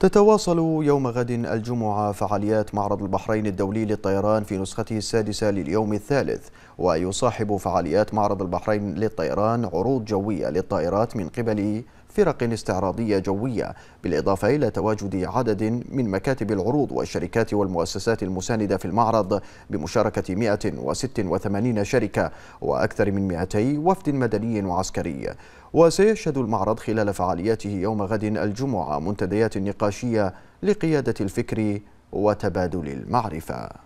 تتواصل يوم غد الجمعة فعاليات معرض البحرين الدولي للطيران في نسخته السادسة لليوم الثالث ويصاحب فعاليات معرض البحرين للطيران عروض جوية للطائرات من قبل فرق استعراضية جوية بالإضافة إلى تواجد عدد من مكاتب العروض والشركات والمؤسسات المساندة في المعرض بمشاركة 186 شركة وأكثر من 200 وفد مدني وعسكري وسيشهد المعرض خلال فعالياته يوم غد الجمعة منتديات نقاشية لقيادة الفكر وتبادل المعرفة